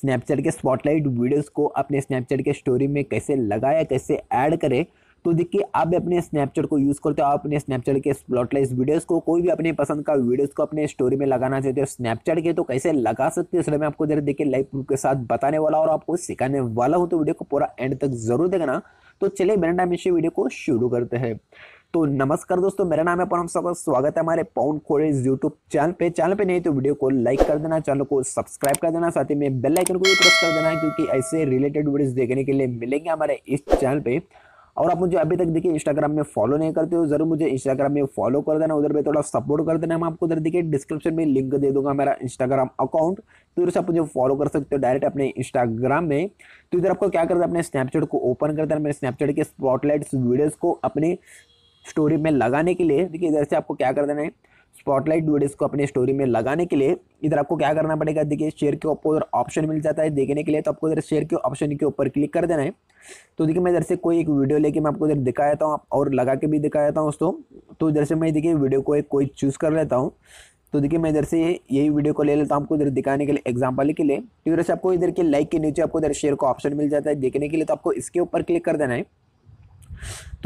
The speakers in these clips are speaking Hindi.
स्नैपचैट के स्पॉटलाइट वीडियोस को अपने स्नैपचैट के स्टोरी में कैसे लगाया कैसे ऐड करें तो देखिए आप भी अपने स्नैपचैट को यूज़ करते हो आप अपने स्नैपचैट के स्पॉटलाइट वीडियोस को कोई भी अपने पसंद का वीडियोस को अपने स्टोरी में लगाना चाहते हो स्नैपचैट के तो कैसे लगा सकते हो इसलिए मैं आपको जरा देखिए लाइव प्रूफ के साथ बताने वाला और आपको सिखाने वाला हूँ तो वीडियो को पूरा एंड तक जरूर देखना तो चलिए बिना टाइम इसी वीडियो को शुरू करते हैं तो नमस्कार दोस्तों मेरा नाम है पवन सबका स्वागत है हमारे पवन खोरेज यूट्यूब चैनल पे चैनल पे नहीं तो वीडियो को लाइक कर देना चैनल को सब्सक्राइब कर देना साथ ही में बेल आइकन को भी प्रेस कर देना क्योंकि ऐसे रिलेटेड वीडियोस देखने के लिए मिलेंगे हमारे इस चैनल पे और आप मुझे अभी तक देखिए इंस्टाग्राम में फॉलो नहीं करते हो जरूर मुझे इंस्टाग्राम में फॉलो कर देना उधर पे थोड़ा सपोर्ट कर देना मैं आपको उधर देखिए डिस्क्रिप्शन में लिंक दे दूंगा मेरा इंस्टाग्राम अकाउंट तो इधर से आप मुझे फॉलो कर सकते हो डायरेक्ट अपने इंस्टाग्राम में तो इधर आपको क्या करना है अपने स्नैपचैट को ओपन कर देना मेरे स्नैपचैट के स्पॉटलाइट्स वीडियोज़ को अपने स्टोरी में लगाने के लिए देखिए इधर से आपको क्या कर देना है स्पॉटलाइट वीडियोस को अपने स्टोरी में लगाने के लिए इधर आपको क्या करना पड़ेगा देखिए शेयर के ऊपर उधर ऑप्शन मिल जाता है देखने के लिए तो आपको इधर शेयर के ऑप्शन के ऊपर क्लिक कर देना है तो देखिए मैं इधर से कोई एक वीडियो लेके मैं आपको इधर दिखा देता हूँ और लगा के भी दिखा देता हूँ दोस्तों तो इधर से मैं देखिए वीडियो को एक कोई चूज़ कर लेता हूँ तो देखिए मैं इधर से यही वीडियो को ले लेता हूँ आपको इधर दिखाने के लिए एग्जाम्पल के लिए तो इधर से आपको इधर के लाइक के नीचे आपको इधर शेयर का ऑप्शन मिल जाता है देखने के लिए तो आपको इसके ऊपर क्लिक कर देना है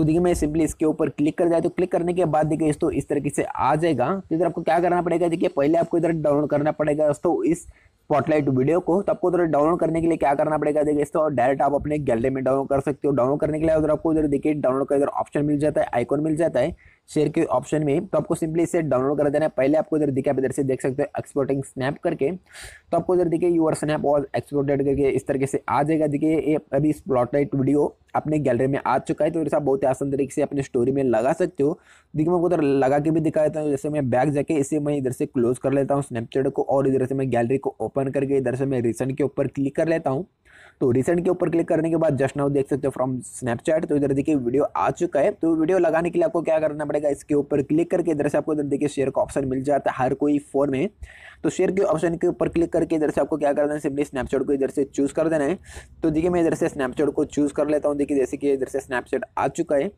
तो देखिए मैं सिंपली इसके ऊपर क्लिक कर जाए तो क्लिक करने के बाद देखिए दोस्तों इस तरीके से आ जाएगा तो इधर आपको क्या करना पड़ेगा देखिए पहले आपको इधर डाउनलोड करना पड़ेगा दोस्तों इस स्पॉटलाइट वीडियो को तो आपको उधर डाउनलोड करने के लिए क्या करना पड़ेगा देखिए इसको डायरेक्ट आप अपने गैलरी में डाउनलोड कर सकते हो डाउनलोड करने के लिए उधर आपको उधर देखिए डाउनलोड का इधर ऑप्शन मिल जाता है आइकॉन मिल जाता है शेयर के ऑप्शन में तो आपको सिंपली इसे डाउनलोड कर देना है पहले आपको इधर देखिए आप इधर से देख सकते हो एक्सपोर्टिंग स्नैप करके तो आपको इधर देखिए यूर स्नैप और एक्सपोर्टेड करके इस तरीके से आ जाएगा देखिए ये अभी स्पॉटलाइट वीडियो अपने गैलरी में आ चुका है तो इसे आप बहुत ही आसान तरीके से अपने स्टोरी में लगा सकते हो देखिए मैं उधर लगा के भी दिखा देता हूँ जैसे मैं बैग जाके इसे मैं इधर से क्लोज कर लेता हूँ स्नैपचैट को और इधर से मैं गैलरी को ओपन करके इधर से मैं रिसेंट के ऊपर क्लिक कर लेता हूँ तो रिसेंट के ऊपर क्लिक करने के बाद जस्ट नाउ देख सकते हो फ्रॉम स्नैपचैट तो इधर देखिए वीडियो आ चुका है तो वीडियो लगाने के लिए आपको क्या करना पड़ेगा इसके ऊपर क्लिक करके इधर से आपको इधर देखिए शेयर का ऑप्शन मिल जाता है हर कोई फ़ोन में तो शेयर के ऑप्शन के ऊपर क्लिक करके इधर से आपको क्या करना है सिंपली स्नैपचैट को इधर से चूज़ कर देना है तो देखिए मैं इधर से स्नैपचैट को चूज़ कर लेता हूँ देखिए जैसे कि इधर से स्नैपचैट आ चुका है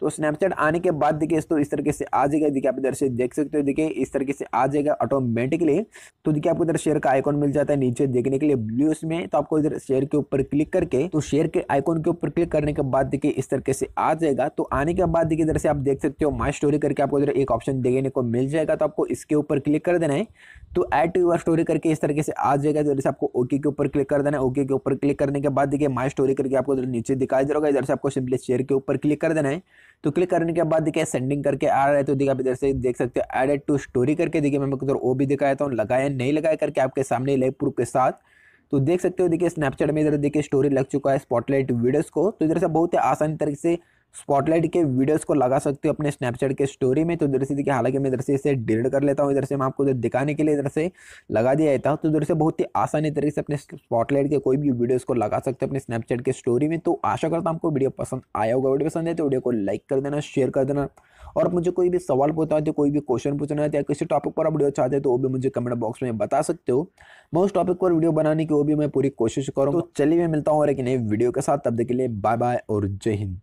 तो स्नैपचैट आने के बाद देखिए तो इस तरीके से आ जाएगा देखिए आप इधर से देख सकते हो देखिए इस तरीके से आ जाएगा ऑटोमेटिकली तो देखिए आपको इधर शेयर का आइकॉन मिल जाता है नीचे देखने के लिए ब्लू में तो आपको इधर शेयर के ऊपर क्लिक करके तो शेयर के आइकॉन के ऊपर क्लिक करने के बाद देखिए इस तरीके से आ जाएगा तो आने के बाद देखिए इधर से आप देख सकते हो माई स्टोरी करके आपको इधर एक ऑप्शन देखने को मिल जाएगा तो आपको इसके ऊपर क्लिक कर देना है तो ऐड टू योर स्टोरी करके इस तरीके से आ जाएगा इधर तो से आपको ओके के ऊपर क्लिक कर देना है ओके के ऊपर क्लिक करने के बाद देखिए माई स्टोरी करके आपको इधर नीचे दिखाई दे रहा इधर से आपको सिंपली शेयर के ऊपर क्लिक कर देना है तो क्लिक करने के बाद देखिए सेंडिंग करके आ रहा है तो देखिए आप इधर से देख सकते हो एडेड टू स्टोरी करके देखिए मैं उधर ओ भी दिखाया था लगाया नहीं लगाया करके आपके सामने लाइव प्रूफ के साथ तो देख सकते हो देखिए स्नैपचैट में इधर देखिए स्टोरी लग चुका है स्पॉटलाइट वीडियोस को तो इधर से बहुत ही आसानी तरीके से स्पॉटलाइट के वीडियोस को लगा सकते हो अपने स्नैपचैट के स्टोरी में तो इधर से देखिए हालांकि मैं इधर से इसे डिलीट कर लेता हूँ इधर से मैं आपको दिखाने के लिए इधर से लगा दिया जाता हूँ तो इधर से बहुत ही आसानी तरीके से अपने स्पॉटलाइट के कोई भी वीडियोस को लगा सकते हो अपने स्नैपचैट के स्टोरी में तो आशा करता हूँ आपको वीडियो पसंद आया होगा वीडियो पसंद है तो वीडियो को लाइक कर देना शेयर कर देना और मुझे कोई भी सवाल पूछना है तो कोई भी क्वेश्चन पूछना है या किसी टॉपिक पर आप वीडियो चाहते हैं तो वो भी मुझे कमेंट बॉक्स में बता सकते हो मैं उस टॉपिक पर वीडियो बनाने की वो भी मैं पूरी कोशिश करूँ तो चलिए मैं मिलता हूँ और एक नई वीडियो के साथ तब देख के लिए बाय बाय और जय हिंद